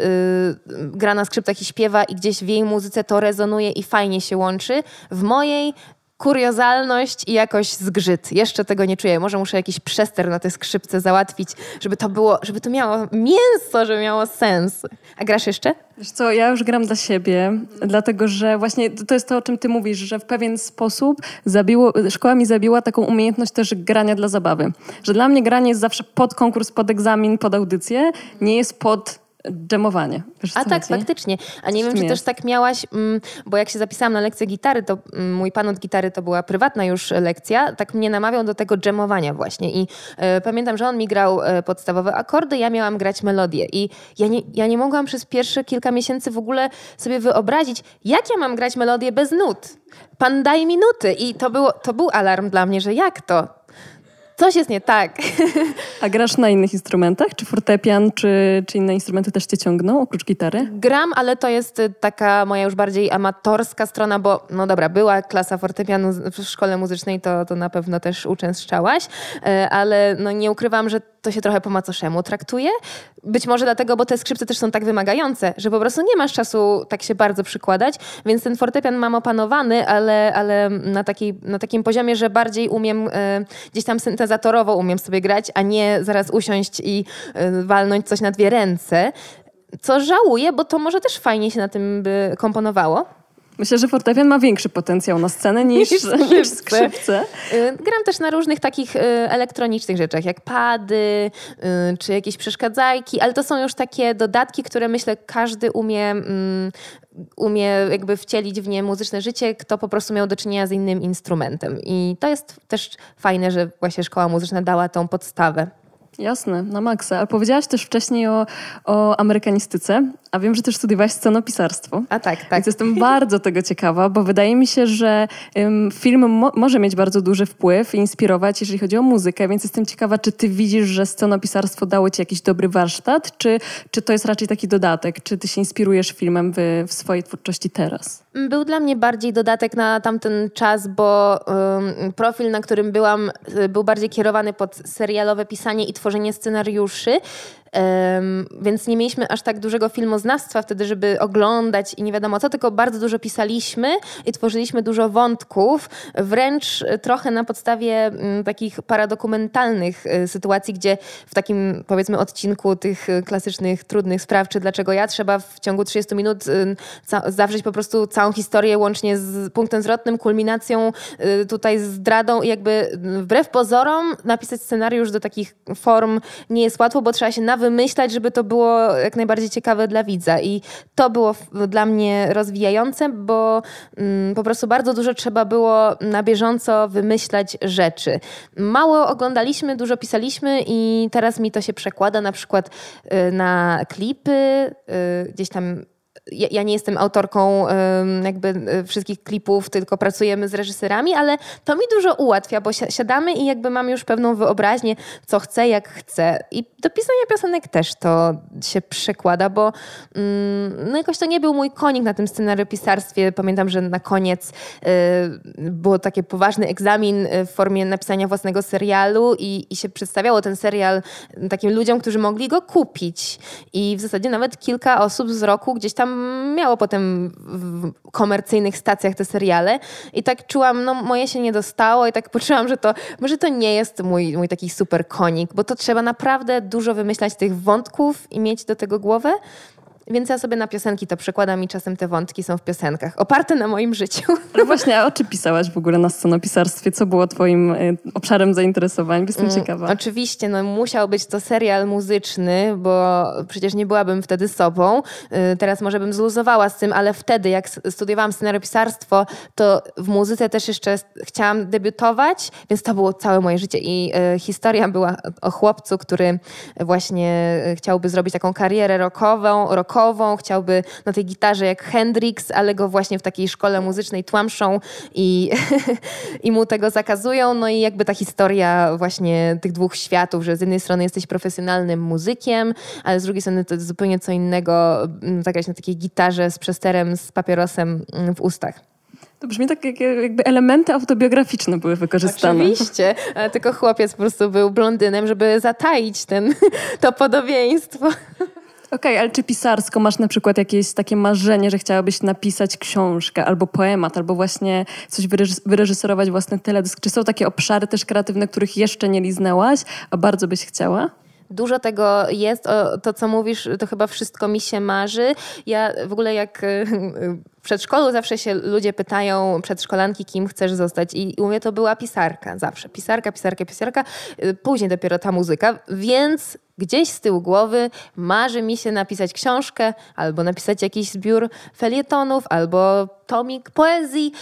gra na skrzypcach i śpiewa i gdzieś w jej muzyce to rezonuje i fajnie się łączy. W mojej kuriozalność i jakoś zgrzyt. Jeszcze tego nie czuję. Może muszę jakiś przester na tej skrzypce załatwić, żeby to było, żeby to miało mięso, żeby miało sens. A grasz jeszcze? Wiesz co, ja już gram dla siebie, dlatego że właśnie to jest to, o czym ty mówisz, że w pewien sposób zabiło, szkoła mi zabiła taką umiejętność też grania dla zabawy. Że dla mnie granie jest zawsze pod konkurs, pod egzamin, pod audycję, nie jest pod dżemowanie. Wiesz, A tak, chodzi? faktycznie. A nie wiem, czy też tak miałaś, mm, bo jak się zapisałam na lekcję gitary, to mm, mój pan od gitary to była prywatna już lekcja, tak mnie namawiał do tego dżemowania właśnie i y, pamiętam, że on mi grał e, podstawowe akordy, ja miałam grać melodię i ja nie, ja nie mogłam przez pierwsze kilka miesięcy w ogóle sobie wyobrazić, jak ja mam grać melodię bez nut. Pan daj mi nuty i to, było, to był alarm dla mnie, że jak to? Coś jest nie tak. A grasz na innych instrumentach? Czy fortepian, czy, czy inne instrumenty też cię ciągną, oprócz gitary? Gram, ale to jest y, taka moja już bardziej amatorska strona, bo no dobra, była klasa fortepianu w szkole muzycznej, to, to na pewno też uczęszczałaś, y, ale no nie ukrywam, że to się trochę po macoszemu traktuje. Być może dlatego, bo te skrzypce też są tak wymagające, że po prostu nie masz czasu tak się bardzo przykładać, więc ten fortepian mam opanowany, ale, ale na, takiej, na takim poziomie, że bardziej umiem e, gdzieś tam syntezatorowo umiem sobie grać, a nie zaraz usiąść i y, walnąć coś na dwie ręce. Co żałuję, bo to może też fajnie się na tym by komponowało. Myślę, że fortepian ma większy potencjał na scenę niż, niż skrzypce. Y, gram też na różnych takich y, elektronicznych rzeczach, jak pady y, czy jakieś przeszkadzajki, ale to są już takie dodatki, które myślę każdy umie, mm, umie jakby wcielić w nie muzyczne życie, kto po prostu miał do czynienia z innym instrumentem. I to jest też fajne, że właśnie szkoła muzyczna dała tą podstawę. Jasne, na maksa. A powiedziałaś też wcześniej o, o amerykanistyce, a wiem, że też studiowałaś scenopisarstwo. A tak, tak. Więc jestem bardzo tego ciekawa, bo wydaje mi się, że um, film mo może mieć bardzo duży wpływ i inspirować, jeżeli chodzi o muzykę, więc jestem ciekawa, czy ty widzisz, że scenopisarstwo dało ci jakiś dobry warsztat, czy, czy to jest raczej taki dodatek? Czy ty się inspirujesz filmem w, w swojej twórczości teraz? Mm, był dla mnie bardziej dodatek na tamten czas, bo um, profil, na którym byłam, y, był bardziej kierowany pod serialowe pisanie i tworzenie scenariuszy. Um, więc nie mieliśmy aż tak dużego filmoznawstwa wtedy, żeby oglądać i nie wiadomo co, tylko bardzo dużo pisaliśmy i tworzyliśmy dużo wątków, wręcz e, trochę na podstawie m, mm, takich paradokumentalnych y, sytuacji, gdzie w takim powiedzmy odcinku tych e, klasycznych trudnych spraw, czy dlaczego ja, trzeba w ciągu 30 minut y, zawrzeć po prostu całą historię łącznie z punktem zwrotnym, kulminacją, y, tutaj zdradą i jakby wbrew pozorom napisać scenariusz do takich form nie jest łatwo, bo trzeba się nawymyślać, żeby to było jak najbardziej ciekawe dla widza. I to było dla mnie rozwijające, bo mm, po prostu bardzo dużo trzeba było na bieżąco wymyślać rzeczy. Mało oglądaliśmy, dużo pisaliśmy i teraz mi to się przekłada na przykład y, na klipy, y, gdzieś tam ja, nie jestem autorką jakby wszystkich klipów, tylko pracujemy z reżyserami, ale to mi dużo ułatwia, bo siadamy i jakby mam już pewną wyobraźnię, co chcę, jak chcę. I do pisania piosenek też to się przekłada, bo mm, no jakoś to nie był mój konik na tym scenariopisarstwie. Pamiętam, że na koniec y, było taki poważny egzamin y, w formie napisania własnego serialu i, i się przedstawiało ten serial takim ludziom, którzy mogli go kupić. I w zasadzie nawet kilka osób z roku gdzieś tam tam miało potem w komercyjnych stacjach te seriale i tak czułam, no moje się nie dostało i tak poczułam, że to może to nie jest mój, mój taki super konik, bo to trzeba naprawdę dużo wymyślać tych wątków i mieć do tego głowę, więc ja sobie na piosenki to przekładam i czasem te wątki są w piosenkach, oparte na moim życiu. no właśnie, a o czym pisałaś w ogóle na scenopisarstwie? Co było twoim y, obszarem zainteresowań? Jestem mm, ciekawa. Oczywiście, no musiał być to serial muzyczny, bo przecież nie byłabym wtedy sobą. Y, teraz może bym zluzowała z tym, ale wtedy jak studiowałam scenopisarstwo to w muzyce też jeszcze chciałam debiutować, więc to było całe moje życie i y, historia była o chłopcu, który właśnie chciałby zrobić taką karierę rockową, rock rockową, chciałby na tej gitarze jak Hendrix, ale go właśnie w takiej szkole muzycznej tłamszą i, i mu tego zakazują. No i jakby ta historia właśnie tych dwóch światów, że z jednej strony jesteś profesjonalnym muzykiem, ale z drugiej strony to zupełnie co innego mm, zagrać na takiej gitarze z przesterem, z papierosem mm, w ustach. To brzmi tak, jakby elementy autobiograficzne były wykorzystane. Oczywiście, tylko chłopiec po prostu był blondynem, żeby zataić ten, to podobieństwo. Okej, okay, ale czy pisarsko masz na przykład jakieś takie marzenie, że chciałabyś napisać książkę albo poemat, albo właśnie coś wyreżyserować własny teledysk? Czy są takie obszary też kreatywne, których jeszcze nie liznęłaś, a bardzo byś chciała? Dużo tego jest. O, to, co mówisz, to chyba wszystko mi się marzy. Ja w ogóle jak w y, y, przedszkolu zawsze się ludzie pytają, przedszkolanki, kim chcesz zostać. I, i u mnie to była pisarka zawsze. Pisarka, pisarka, pisarka. Y, później dopiero ta muzyka. Więc Gdzieś z tyłu głowy marzy mi się napisać książkę, albo napisać jakiś zbiór felietonów, albo tomik poezji.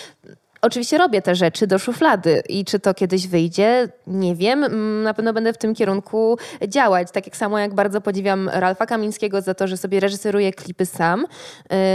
Oczywiście robię te rzeczy do szuflady i czy to kiedyś wyjdzie, nie wiem. Mm, na pewno będę w tym kierunku działać. Tak jak samo jak bardzo podziwiam Ralfa Kamińskiego za to, że sobie reżyseruje klipy sam,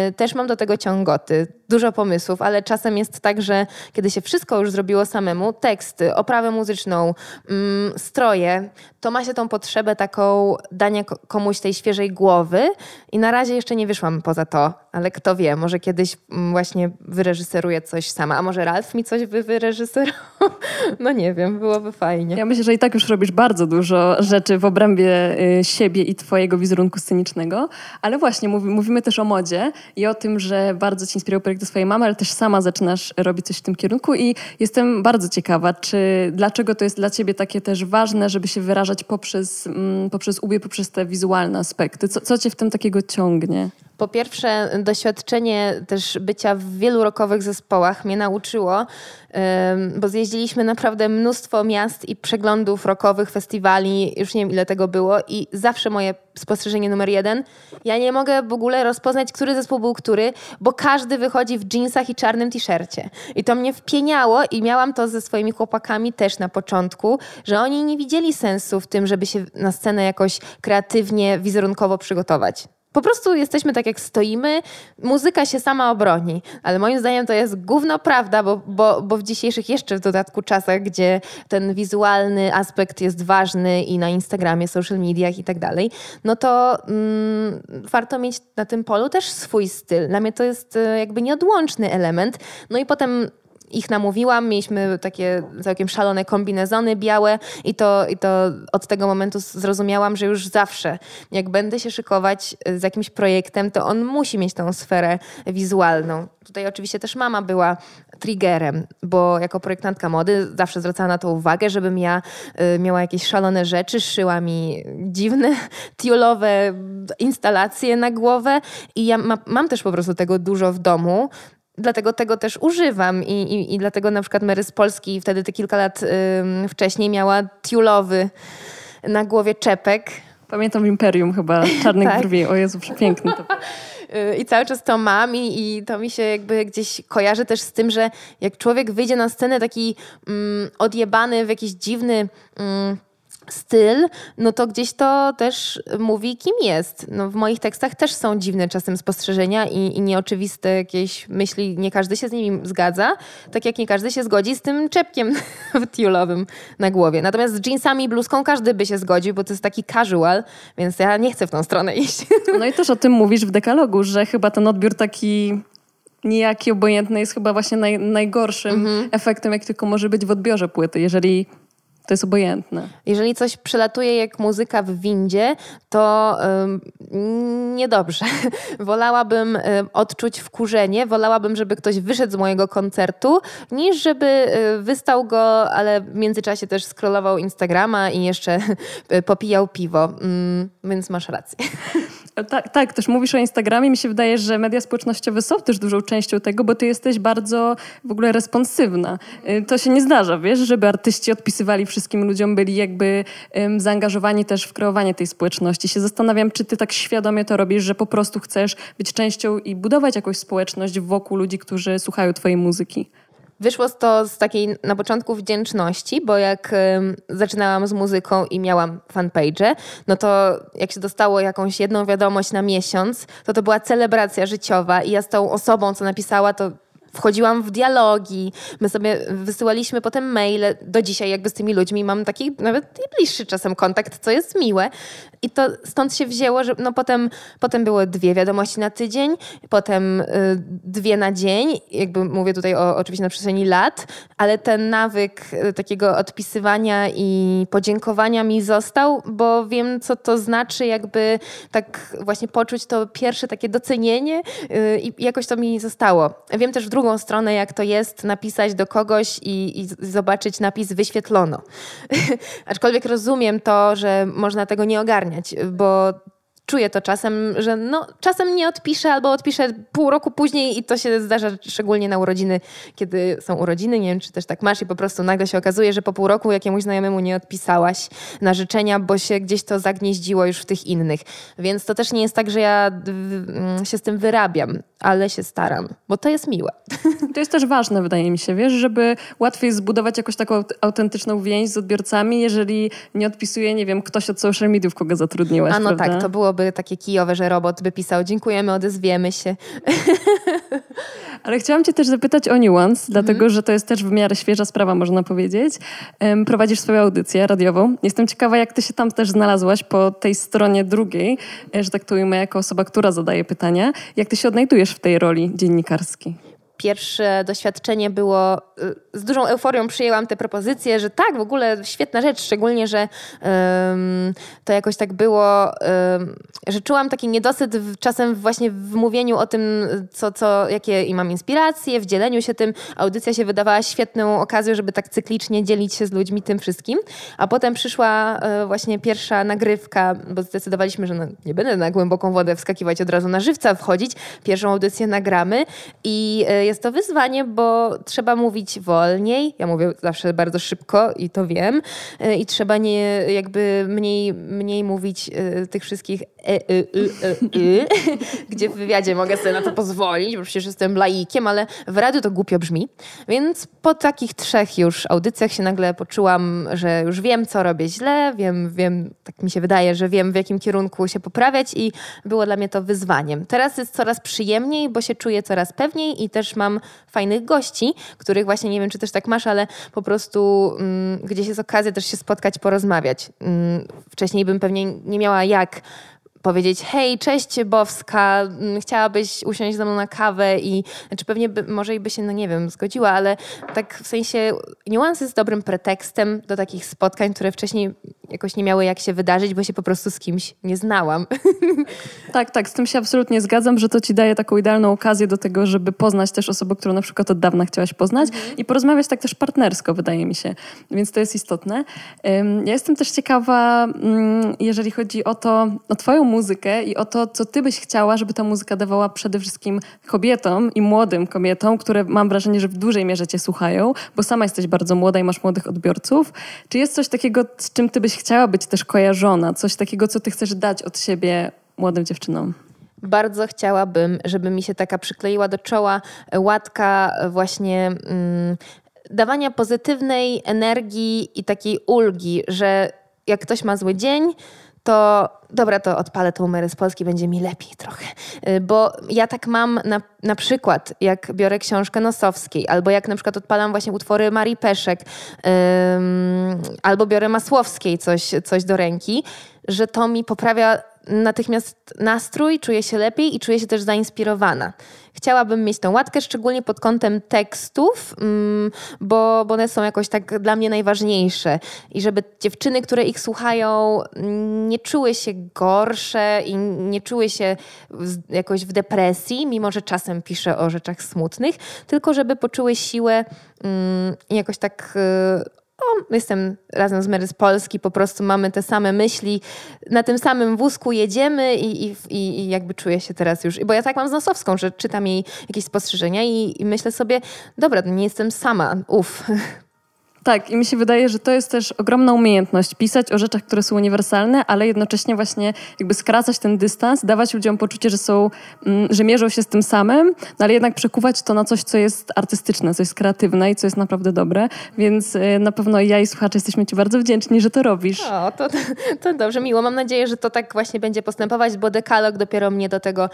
y, też mam do tego ciągoty, dużo pomysłów, ale czasem jest tak, że kiedy się wszystko już zrobiło samemu, teksty, oprawę muzyczną, mm, stroje, to ma się tą potrzebę taką dania komuś tej świeżej głowy i na razie jeszcze nie wyszłam poza to, ale kto wie, może kiedyś mm, właśnie wyreżyseruję coś sama, a może może Ralf mi coś by wyreżyserował? No nie wiem, byłoby fajnie. Ja myślę, że i tak już robisz bardzo dużo rzeczy w obrębie y, siebie i twojego wizerunku scenicznego, ale właśnie mówimy też o modzie i o tym, że bardzo ci inspirował projekt swojej mamy, ale też sama zaczynasz robić coś w tym kierunku i jestem bardzo ciekawa, czy dlaczego to jest dla ciebie takie też ważne, żeby się wyrażać poprzez, mm, poprzez ubiór, poprzez te wizualne aspekty? Co, co cię w tym takiego ciągnie? Po pierwsze, doświadczenie też bycia w wielu rokowych zespołach mnie nauczyło, bo zjeździliśmy naprawdę mnóstwo miast i przeglądów rokowych, festiwali, już nie wiem ile tego było i zawsze moje spostrzeżenie numer jeden, ja nie mogę w ogóle rozpoznać, który zespół był który, bo każdy wychodzi w jeansach i czarnym t-shircie. I to mnie wpieniało i miałam to ze swoimi chłopakami też na początku, że oni nie widzieli sensu w tym, żeby się na scenę jakoś kreatywnie, wizerunkowo przygotować. Po prostu jesteśmy tak, jak stoimy, muzyka się sama obroni. Ale moim zdaniem to jest główna prawda, bo, bo, bo w dzisiejszych jeszcze w dodatku czasach, gdzie ten wizualny aspekt jest ważny i na Instagramie, social mediach i tak dalej, no to mm, warto mieć na tym polu też swój styl. Dla mnie to jest e, jakby nieodłączny element. No i potem ich namówiłam, mieliśmy takie całkiem szalone kombinezony białe i to, i to od tego momentu zrozumiałam, że już zawsze, jak będę się szykować e, z jakimś projektem, to on musi mieć tą sferę wizualną. Tutaj oczywiście też mama była triggerem, bo jako projektantka mody zawsze zwracała na to uwagę, żebym ja e, miała jakieś szalone rzeczy, szyła mi dziwne, tiulowe instalacje na głowę i ja ma, mam też po prostu tego dużo w domu, dlatego tego też używam i, i, i dlatego na przykład Mary z Polski wtedy te kilka lat wcześniej miała tiulowy na głowie czepek. Pamiętam Imperium chyba, Czarnych tak. Brwi, o Jezu, przepiękny to y, I cały czas to mam i, i, to mi się jakby gdzieś kojarzy też z tym, że jak człowiek wyjdzie na scenę taki mm, odjebany w jakiś dziwny... Mm, styl, no to gdzieś to też mówi, kim jest. No, w moich tekstach też są dziwne czasem spostrzeżenia i, i nieoczywiste jakieś myśli. Nie każdy się z nimi zgadza, tak jak nie każdy się zgodzi z tym czepkiem tiulowym na głowie. Natomiast z jeansami i bluzką każdy by się zgodził, bo to jest taki casual, więc ja nie chcę w tą stronę iść. No i też o tym mówisz w dekalogu, że chyba ten odbiór taki nijaki, obojętny jest chyba właśnie naj, najgorszym mhm. efektem, jak tylko może być w odbiorze płyty. Jeżeli to jest obojętne. Jeżeli coś przelatuje jak muzyka w windzie, to ym, niedobrze. Wolałabym odczuć wkurzenie, wolałabym, żeby ktoś wyszedł z mojego koncertu, niż żeby e, wystał go, ale w międzyczasie też scrollował Instagrama i jeszcze popijał piwo. Ym, mm, więc masz rację. Tak, tak, też mówisz o Instagramie. Mi się wydaje, że media społecznościowe są też dużą częścią tego, bo ty jesteś bardzo w ogóle responsywna. E, to się nie zdarza, wiesz, żeby artyści odpisywali wszystkim ludziom, byli jakby um, zaangażowani też w kreowanie tej społeczności. Się zastanawiam, czy ty tak świadomie to robisz, że po prostu chcesz być częścią i budować jakąś społeczność wokół ludzi, którzy słuchają twojej muzyki. Wyszło to z takiej na początku wdzięczności, bo jak zaczynałam z muzyką i miałam fanpage, no to jak się dostało jakąś jedną wiadomość na miesiąc, to to była celebracja życiowa i ja z tą osobą, co napisała, to wchodziłam w dialogi, my sobie wysyłaliśmy potem maile, do dzisiaj jakby z tymi ludźmi mam taki nawet i bliższy czasem kontakt, co jest miłe. I to stąd się wzięło, że no potem, potem było dwie wiadomości na tydzień, potem y, dwie na dzień, jakby mówię tutaj o, oczywiście na przestrzeni lat, ale ten nawyk y, takiego odpisywania i podziękowania mi został, bo wiem co to znaczy jakby tak właśnie poczuć to pierwsze takie docenienie y, i jakoś to mi zostało. Wiem też w drugą drugą stronę, jak to jest napisać do kogoś i, i zobaczyć napis wyświetlono. Aczkolwiek rozumiem to, że można tego nie ogarniać, bo czuję to czasem, że no, czasem nie odpiszę albo odpiszę pół roku później i to się zdarza szczególnie na urodziny, kiedy są urodziny, nie wiem czy też tak masz i po prostu nagle się okazuje, że po pół roku jakiemuś znajomemu nie odpisałaś na życzenia, bo się gdzieś to zagnieździło już w tych innych. Więc to też nie jest tak, że ja się z tym wyrabiam ale się staram, bo to jest miłe. To jest też ważne, wydaje mi się, wiesz, żeby łatwiej zbudować jakąś taką autentyczną więź z odbiorcami, jeżeli nie odpisuje, nie wiem, ktoś od social mediów, kogo zatrudniłaś, A no tak, prawda? tak, to byłoby takie kijowe, że robot by pisał, dziękujemy, odezwiemy się. Ale chciałam Cię też zapytać o niuans, mhm. dlatego że to jest też w miarę świeża sprawa, można powiedzieć. Um, prowadzisz swoją audycję radiową. Jestem ciekawa, jak Ty się tam też znalazłaś po tej stronie drugiej, e, że tak to ujmę, jako osoba, która zadaje pytania. Jak Ty się odnajdujesz w tej roli dziennikarskiej? Pierwsze doświadczenie było, y, z dużą euforią przyjęłam tę propozycję, że tak, w ogóle świetna rzecz, szczególnie, że um, to jakoś tak było, um, że czułam taki niedosyt w, czasem właśnie w mówieniu o tym, co, co, jakie i mam inspiracje, w dzieleniu się tym. Audycja się wydawała świetną okazją, żeby tak cyklicznie dzielić się z ludźmi tym wszystkim. A potem przyszła um, właśnie pierwsza nagrywka, bo zdecydowaliśmy, że no, nie będę na głęboką wodę wskakiwać od razu na żywca wchodzić. Pierwszą audycję nagramy i y, jest to wyzwanie, bo trzeba mówić wolniej. Ja mówię zawsze bardzo szybko i to wiem. E, I trzeba nie jakby mniej, mniej mówić e, tych wszystkich e, e, e, gdzie w wywiadzie mogę sobie na to pozwolić, bo przecież jestem laikiem, ale w radiu to głupio brzmi. Więc po takich trzech już audycjach się nagle poczułam, że już wiem, co robię źle, wiem, wiem, tak mi się wydaje, że wiem, w jakim kierunku się poprawiać i było dla mnie to wyzwaniem. Teraz jest coraz przyjemniej, bo się czuję coraz pewniej i też mam fajnych gości, których właśnie nie wiem, czy też tak masz, ale po prostu mm, gdzieś jest okazja też się spotkać, porozmawiać. Mm, wcześniej bym pewnie nie miała jak powiedzieć hej, cześć Bowska, mm, chciałabyś usiąść ze mną na kawę i znaczy pewnie by, może i by się, no nie wiem, zgodziła, ale tak w sensie niuansy z dobrym pretekstem do takich spotkań, które wcześniej jakoś nie miały jak się wydarzyć, bo się po prostu z kimś nie znałam. Tak, tak, z tym się absolutnie zgadzam, że to ci daje taką idealną okazję do tego, żeby poznać też osobę, którą na przykład od dawna chciałaś poznać mhm. i porozmawiać tak też partnersko, wydaje mi się, więc to jest istotne. Ja jestem też ciekawa, mm, jeżeli chodzi o to, o no, twoją muzykę i o to, co ty byś chciała, żeby ta muzyka dawała przede wszystkim kobietom i młodym kobietom, które mam wrażenie, że w dużej mierze cię słuchają, bo sama jesteś bardzo młoda i masz młodych odbiorców. Czy jest coś takiego, z czym ty byś chciała być też kojarzona? Coś takiego, co ty chcesz dać od siebie młodym dziewczynom? bardzo chciałabym, żeby mi się taka przykleiła do czoła łatka właśnie mm, dawania pozytywnej energii i takiej ulgi, że jak ktoś ma zły dzień, to dobra, to odpalę tą Mary z Polski, będzie mi lepiej trochę. Y, bo ja tak mam na, na przykład, jak biorę książkę Nosowskiej, albo jak na przykład odpalam właśnie utwory Marii Peszek, ym, albo biorę Masłowskiej coś, coś do ręki, że to mi poprawia natychmiast nastrój, czuję się lepiej i czuję się też zainspirowana. Chciałabym mieć tą łatkę, szczególnie pod kątem tekstów, mm, bo, bo one są jakoś tak dla mnie najważniejsze. I żeby dziewczyny, które ich słuchają, nie czuły się gorsze i nie czuły się jakoś w depresji, mimo że czasem piszę o rzeczach smutnych, tylko żeby poczuły siłę i mm, jakoś tak y, o, no, jestem razem z Mary z Polski, po prostu mamy te same myśli, na tym samym wózku jedziemy i, i, i jakby czuję się teraz już, bo ja tak mam z Nosowską, że czytam jej jakieś spostrzeżenia i, i myślę sobie, dobra, nie jestem sama, uff, tak, i mi się wydaje, że to jest też ogromna umiejętność pisać o rzeczach, które są uniwersalne, ale jednocześnie właśnie jakby skracać ten dystans, dawać ludziom poczucie, że są, mm, że mierzą się z tym samym, no ale jednak przekuwać to na coś, co jest artystyczne, co jest kreatywne i co jest naprawdę dobre. Więc y, na pewno ja i słuchacze jesteśmy Ci bardzo wdzięczni, że to robisz. O, to, to dobrze, miło. Mam nadzieję, że to tak właśnie będzie postępować, bo dekalog dopiero mnie do tego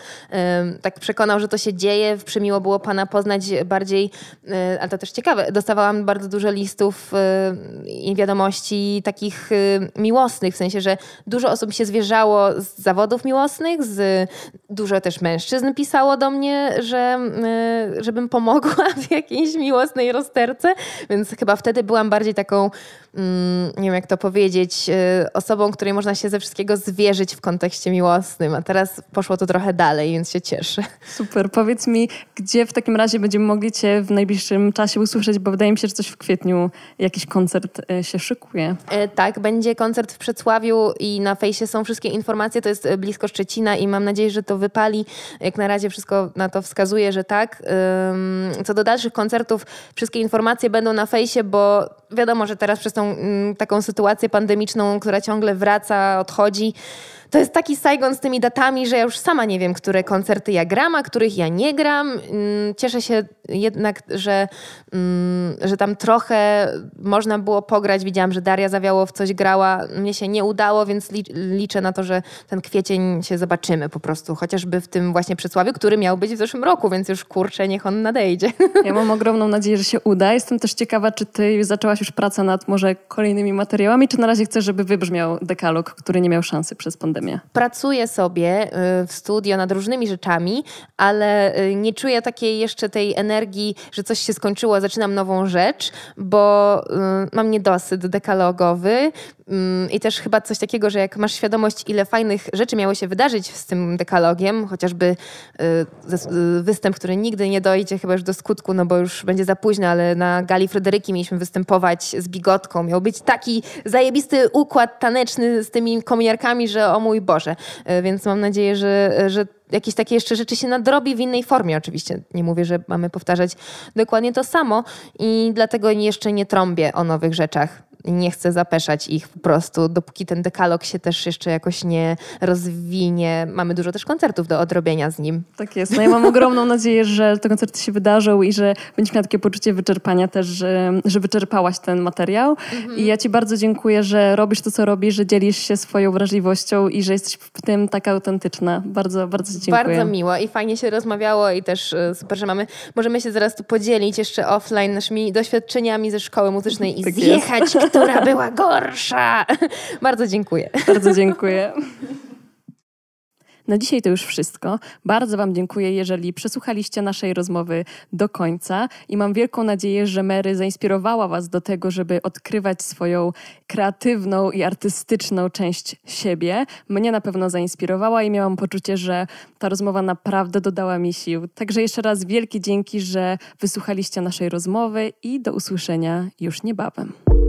um, tak przekonał, że to się dzieje. Przymiło było Pana poznać bardziej, um, ale to też ciekawe, dostawałam bardzo dużo listów Y, i wiadomości takich y, miłosnych, w sensie, że dużo osób się zwierzało z zawodów miłosnych, z, dużo też mężczyzn pisało do mnie, że, y, żebym pomogła w jakiejś miłosnej rozterce, więc chyba wtedy byłam bardziej taką, mm, nie wiem jak to powiedzieć, osobą, której można się ze wszystkiego zwierzyć w kontekście miłosnym, a teraz poszło to trochę dalej, więc się cieszę. Super, powiedz mi, gdzie w takim razie będziemy mogli Cię w najbliższym czasie usłyszeć, bo wydaje mi się, że coś w kwietniu jakiś koncert e, się szykuje. E, tak, będzie koncert w Przedsławiu i na fejsie są wszystkie informacje, to jest e, blisko Szczecina i mam nadzieję, że to wypali. Jak na razie wszystko na to wskazuje, że tak. Co do dalszych koncertów, wszystkie informacje będą na fejsie, bo wiadomo, że teraz przez tą mm, taką sytuację pandemiczną, która ciągle wraca, odchodzi, to jest taki Saigon z tymi datami, że ja już sama nie wiem, które koncerty ja gram, a których ja nie gram. Mm, cieszę się jednak, że, mm, że tam trochę można było pograć. Widziałam, że Daria Zawiało w coś grała. Mnie się nie udało, więc liczę na to, że ten kwiecień się zobaczymy po prostu. Chociażby w tym właśnie Przysławiu, który miał być w zeszłym roku, więc już kurczę, niech on nadejdzie. Ja mam ogromną nadzieję, że się uda. Jestem też ciekawa, czy ty zaczęłaś już praca nad może kolejnymi materiałami, czy na razie chcesz, żeby wybrzmiał dekalog, który nie miał szansy przez pandemię? Pracuję sobie y, w studio nad różnymi rzeczami, ale y, nie czuję takiej jeszcze tej energii, że coś się skończyło, zaczynam nową rzecz, bo y, mam niedosyt dekalogowy. Mm, I też chyba coś takiego, że jak masz świadomość, ile fajnych rzeczy miało się wydarzyć z tym dekalogiem, chociażby y, y, występ, który nigdy nie dojdzie chyba już do skutku, no bo już będzie za późno, ale na gali Frederyki mieliśmy występować z bigotką. Miał być taki zajebisty układ taneczny z tymi komiarkami, że o mój Boże. Y, więc mam nadzieję, że, że jakieś takie jeszcze rzeczy się nadrobi w innej formie. Oczywiście nie mówię, że mamy powtarzać dokładnie to samo i dlatego jeszcze nie trąbię o nowych rzeczach nie chcę zapeszać ich po prostu, dopóki ten dekalog się też jeszcze jakoś nie rozwinie. Mamy dużo też koncertów do odrobienia z nim. Tak jest. No ja mam ogromną nadzieję, że te koncerty się wydarzą i że będziesz miała takie poczucie wyczerpania też, że, że wyczerpałaś ten materiał. Mhm. I ja ci bardzo dziękuję, że robisz to, co robisz, że dzielisz się swoją wrażliwością i że jesteś w tym taka autentyczna. Bardzo, bardzo ci dziękuję. Bardzo miło i fajnie się rozmawiało i też y, super, że mamy, możemy się zaraz tu podzielić jeszcze offline naszymi doświadczeniami ze szkoły muzycznej i tak zjechać jest która była gorsza. Bardzo dziękuję. Bardzo dziękuję. Na dzisiaj to już wszystko. Bardzo Wam dziękuję, jeżeli przesłuchaliście naszej rozmowy do końca i mam wielką nadzieję, że Mary zainspirowała Was do tego, żeby odkrywać swoją kreatywną i artystyczną część siebie. Mnie na pewno zainspirowała i miałam poczucie, że ta rozmowa naprawdę dodała mi sił. Także jeszcze raz wielkie dzięki, że wysłuchaliście naszej rozmowy i do usłyszenia już niebawem.